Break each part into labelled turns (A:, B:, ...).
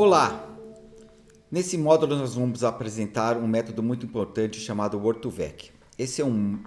A: Olá! Nesse módulo nós vamos apresentar um método muito importante chamado Word2Vec. Esse é um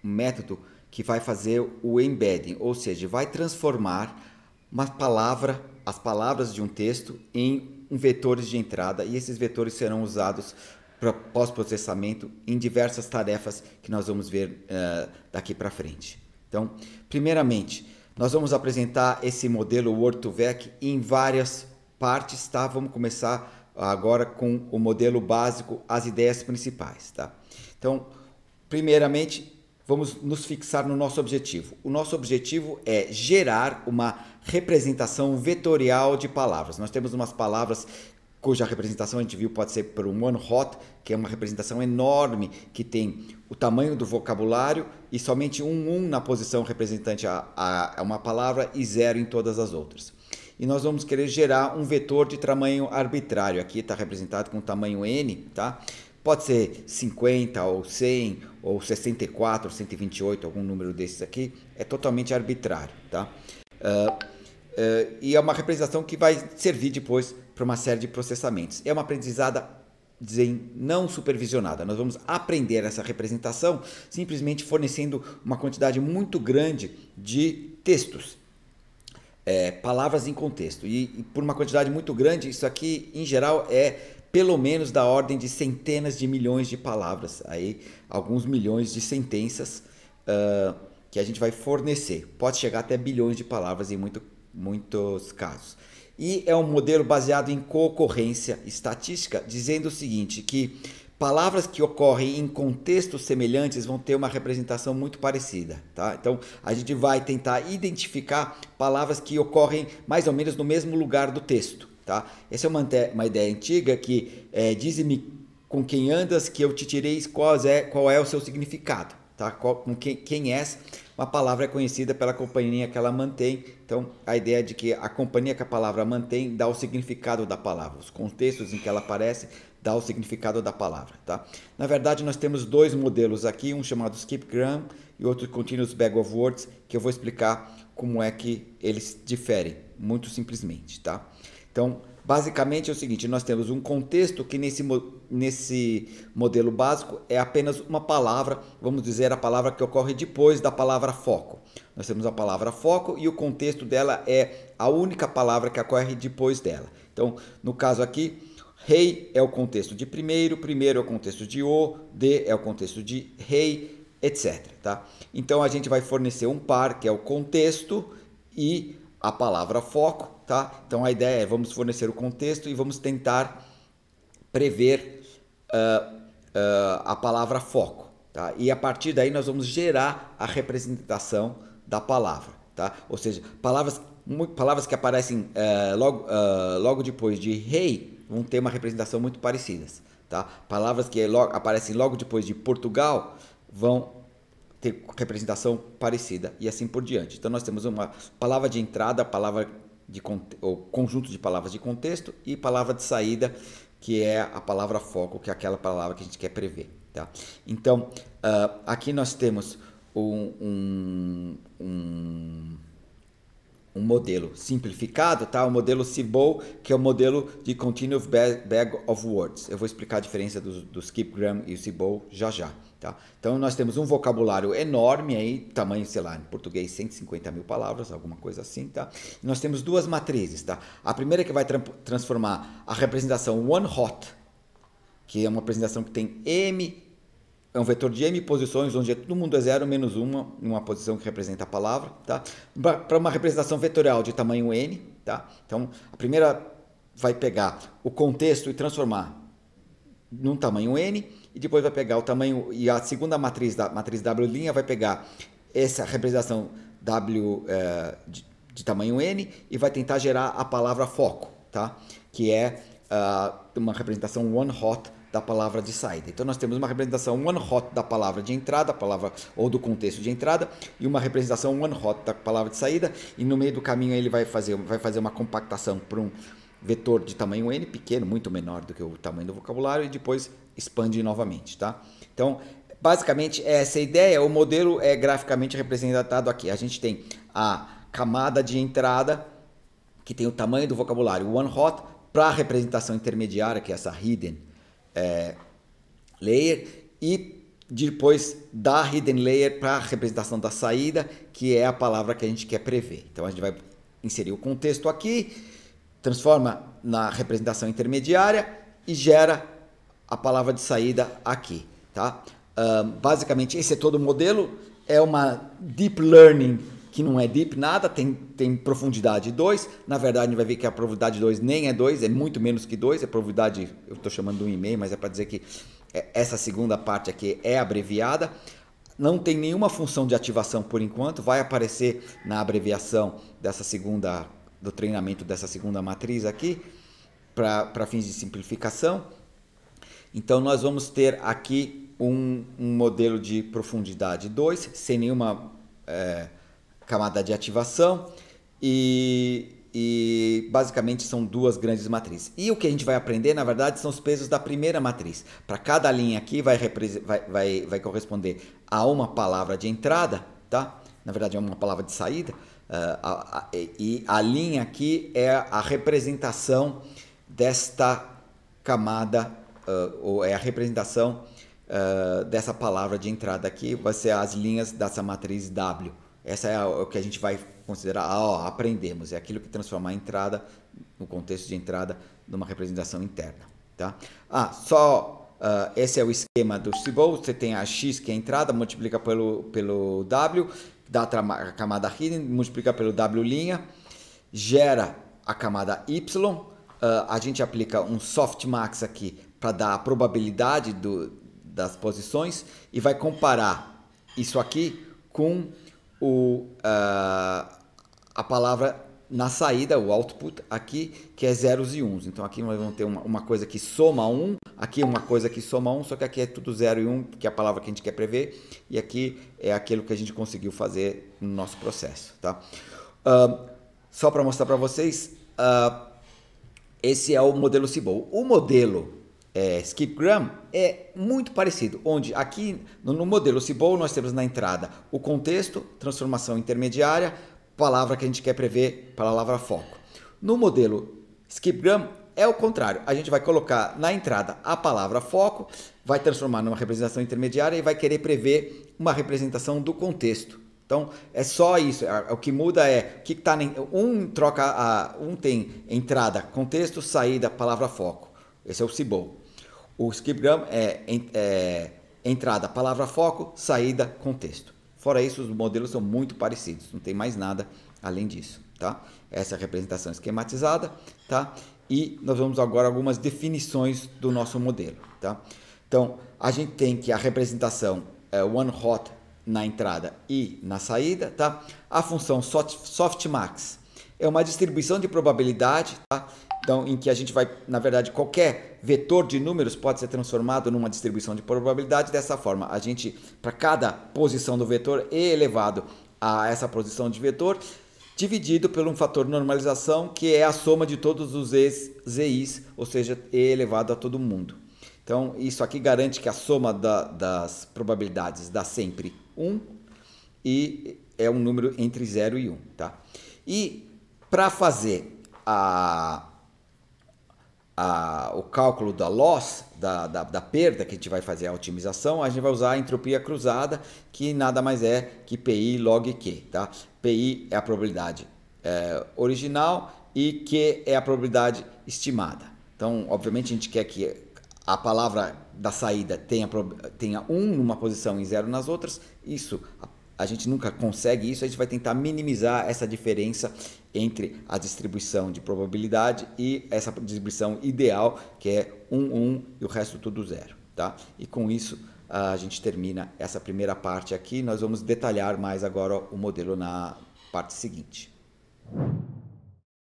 A: método que vai fazer o embedding, ou seja, vai transformar uma palavra, as palavras de um texto em vetores de entrada e esses vetores serão usados para pós-processamento em diversas tarefas que nós vamos ver uh, daqui para frente. Então, primeiramente, nós vamos apresentar esse modelo Word2Vec em várias parte está, vamos começar agora com o modelo básico, as ideias principais, tá? Então, primeiramente, vamos nos fixar no nosso objetivo. O nosso objetivo é gerar uma representação vetorial de palavras. Nós temos umas palavras cuja representação a gente viu pode ser por um one hot, que é uma representação enorme, que tem o tamanho do vocabulário e somente um um na posição representante a, a, a uma palavra e zero em todas as outras e nós vamos querer gerar um vetor de tamanho arbitrário. Aqui está representado com tamanho n, tá? Pode ser 50 ou 100 ou 64 128, algum número desses aqui. É totalmente arbitrário, tá? Uh, uh, e é uma representação que vai servir depois para uma série de processamentos. É uma aprendizada dizem não supervisionada. Nós vamos aprender essa representação simplesmente fornecendo uma quantidade muito grande de textos é, palavras em contexto. E, e, por uma quantidade muito grande, isso aqui, em geral, é pelo menos da ordem de centenas de milhões de palavras, aí alguns milhões de sentenças uh, que a gente vai fornecer. Pode chegar até bilhões de palavras em muito, muitos casos. E é um modelo baseado em concorrência estatística, dizendo o seguinte, que palavras que ocorrem em contextos semelhantes vão ter uma representação muito parecida, tá? Então a gente vai tentar identificar palavras que ocorrem mais ou menos no mesmo lugar do texto, tá? Essa é uma, uma ideia antiga que é, diz-me com quem andas que eu te tirei qual é, qual é o seu significado, tá? Qual, com quem, quem és uma palavra é conhecida pela companhia que ela mantém. Então, a ideia de que a companhia que a palavra mantém dá o significado da palavra, os contextos em que ela aparece dá o significado da palavra, tá? Na verdade, nós temos dois modelos aqui, um chamado Skip Gram e outro Continuous Bag of Words, que eu vou explicar como é que eles diferem, muito simplesmente, tá? Então, Basicamente é o seguinte: nós temos um contexto que nesse, nesse modelo básico é apenas uma palavra, vamos dizer, a palavra que ocorre depois da palavra foco. Nós temos a palavra foco e o contexto dela é a única palavra que ocorre depois dela. Então, no caso aqui, rei é o contexto de primeiro, primeiro é o contexto de o, de é o contexto de rei, etc. Tá? Então a gente vai fornecer um par que é o contexto e a palavra foco Tá? Então a ideia é vamos fornecer o contexto e vamos tentar prever uh, uh, a palavra foco. Tá? E a partir daí nós vamos gerar a representação da palavra. Tá? Ou seja, palavras, palavras que aparecem uh, logo, logo depois de rei vão ter uma representação muito parecidas. Tá? Palavras que é logo, aparecem logo depois de Portugal vão ter representação parecida e assim por diante. Então nós temos uma palavra de entrada, palavra de, ou conjunto de palavras de contexto e palavra de saída, que é a palavra foco, que é aquela palavra que a gente quer prever. Tá? Então, uh, aqui nós temos um, um, um um modelo simplificado, tá? O modelo CIBOL, que é o modelo de Continuous Bag of Words. Eu vou explicar a diferença do, do Skip Gram e o CIBOL já já, tá? Então, nós temos um vocabulário enorme aí, tamanho, sei lá, em português, 150 mil palavras, alguma coisa assim, tá? E nós temos duas matrizes, tá? A primeira é que vai tra transformar a representação One Hot, que é uma representação que tem M é um vetor de m posições, onde é todo mundo é zero menos uma uma posição que representa a palavra, tá? Para uma representação vetorial de tamanho n, tá? Então, a primeira vai pegar o contexto e transformar num tamanho n, e depois vai pegar o tamanho, e a segunda matriz, da matriz W' vai pegar essa representação W é, de, de, tamanho n e vai tentar gerar a palavra foco, tá? Que é uh, uma representação one-hot da palavra de saída. Então nós temos uma representação one hot da palavra de entrada, palavra ou do contexto de entrada, e uma representação one hot da palavra de saída, e no meio do caminho ele vai fazer, vai fazer uma compactação para um vetor de tamanho n pequeno, muito menor do que o tamanho do vocabulário e depois expande novamente, tá? Então, basicamente é essa ideia, o modelo é graficamente representado aqui. A gente tem a camada de entrada que tem o tamanho do vocabulário one hot para a representação intermediária, que é essa hidden é, layer e depois da hidden layer para a representação da saída, que é a palavra que a gente quer prever. Então a gente vai inserir o contexto aqui, transforma na representação intermediária e gera a palavra de saída aqui. Tá? basicamente, esse é todo o modelo, é uma deep learning que não é deep nada, tem, tem profundidade 2. Na verdade, a gente vai ver que a profundidade 2 nem é 2, é muito menos que 2. É profundidade, eu estou chamando de 1,5, mas é para dizer que é, essa segunda parte aqui é abreviada. Não tem nenhuma função de ativação por enquanto, vai aparecer na abreviação dessa segunda do treinamento dessa segunda matriz aqui para fins de simplificação. Então nós vamos ter aqui um, um modelo de profundidade 2, sem nenhuma é, camada de ativação e, e basicamente são duas grandes matrizes. E o que a gente vai aprender, na verdade, são os pesos da primeira matriz. Para cada linha aqui vai, vai, vai, vai, corresponder a uma palavra de entrada, tá? Na verdade, é uma palavra de saída. Uh, a, a, e a linha aqui é a representação desta camada, uh, ou é a representação uh, dessa palavra de entrada aqui, vai ser as linhas dessa matriz W. Essa é o que a gente vai considerar, ó, aprendemos, é aquilo que transformar a entrada, o contexto de entrada, numa representação interna, tá? Ah, só Uh, esse é o esquema do Cibol. Você tem a X, que é a entrada, multiplica pelo, pelo W, dá a camada hidden, multiplica pelo W', linha, gera a camada Y. Uh, a gente aplica um softmax aqui para dar a probabilidade do, das posições e vai comparar isso aqui com o, uh, a palavra na saída, o output aqui, que é zeros e uns. Então aqui nós vamos ter uma, uma coisa que soma um, aqui uma coisa que soma um, só que aqui é tudo zero e um, que é a palavra que a gente quer prever, e aqui é aquilo que a gente conseguiu fazer no nosso processo. Tá? Uh, só para mostrar para vocês, uh, esse é o modelo Cibol. O modelo é, Skip Gram é muito parecido, onde aqui no, no modelo Cibol nós temos na entrada o contexto, transformação intermediária, palavra que a gente quer prever, palavra foco. No modelo Skip Gram é o contrário, a gente vai colocar na entrada a palavra foco, vai transformar numa representação intermediária e vai querer prever uma representação do contexto. Então é só isso. É, o que muda é que tá um troca a, um tem entrada contexto, saída palavra foco. Esse é o Cibol. O scriptgrama é, é entrada, palavra foco, saída, contexto. Fora isso, os modelos são muito parecidos, não tem mais nada além disso, tá? Essa é a representação esquematizada, tá? E nós vamos agora algumas definições do nosso modelo, tá? Então, a gente tem que a representação é one hot na entrada e na saída, tá? A função softmax é uma distribuição de probabilidade, tá? Então, em que a gente vai, na verdade, qualquer vetor de números pode ser transformado numa distribuição de probabilidade dessa forma. A gente, para cada posição do vetor e é elevado a essa posição de vetor, dividido por um fator normalização, que é a soma de todos os ex, ZIs, ou seja, E é elevado a todo mundo. Então, isso aqui garante que a soma da, das probabilidades dá sempre 1 e é um número entre 0 e 1. Tá? E para fazer a a, o cálculo da loss, da, da, da, perda que a gente vai fazer a otimização, a gente vai usar a entropia cruzada, que nada mais é que PI log Q. Tá? PI é a probabilidade é, original e Q é a probabilidade estimada. Então, obviamente, a gente quer que a palavra da saída tenha, tenha 1 um numa posição e 0 nas outras. Isso, a a gente nunca consegue isso, a gente vai tentar minimizar essa diferença entre a distribuição de probabilidade e essa distribuição ideal, que é 1, 1 e o resto tudo zero. Tá? E com isso a gente termina essa primeira parte aqui. Nós vamos detalhar mais agora o modelo na parte seguinte.